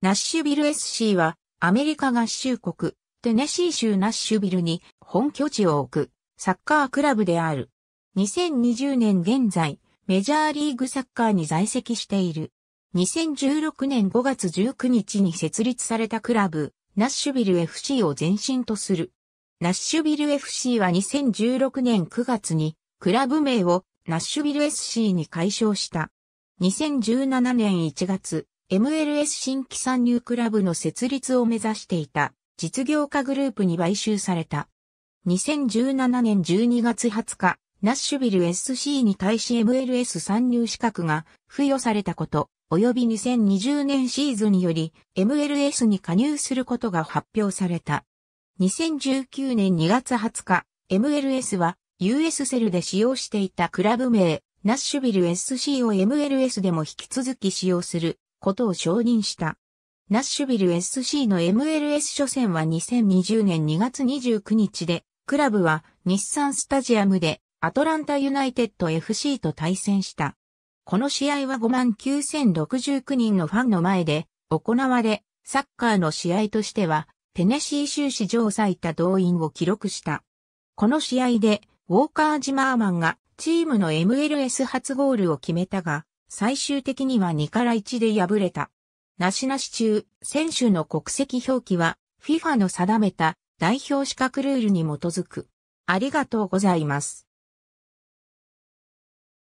ナッシュビル SC はアメリカ合衆国テネシー州ナッシュビルに本拠地を置くサッカークラブである。2020年現在メジャーリーグサッカーに在籍している。2016年5月19日に設立されたクラブナッシュビル FC を前身とする。ナッシュビル FC は2016年9月にクラブ名をナッシュビル SC に改称した。2017年1月、MLS 新規参入クラブの設立を目指していた実業家グループに買収された。2017年12月20日、ナッシュビル SC に対し MLS 参入資格が付与されたこと、及び2020年シーズンにより MLS に加入することが発表された。2019年2月20日、MLS は US セルで使用していたクラブ名、ナッシュビル SC を MLS でも引き続き使用することを承認した。ナッシュビル SC の MLS 初戦は2020年2月29日で、クラブは日産スタジアムでアトランタユナイテッド FC と対戦した。この試合は59,069人のファンの前で行われ、サッカーの試合としては、テネシー州史上最多動員を記録した。この試合で、ウォーカー・ジマーマンがチームの MLS 初ゴールを決めたが、最終的には2から1で敗れた。なしなし中、選手の国籍表記は FIFA の定めた代表資格ルールに基づく。ありがとうございます。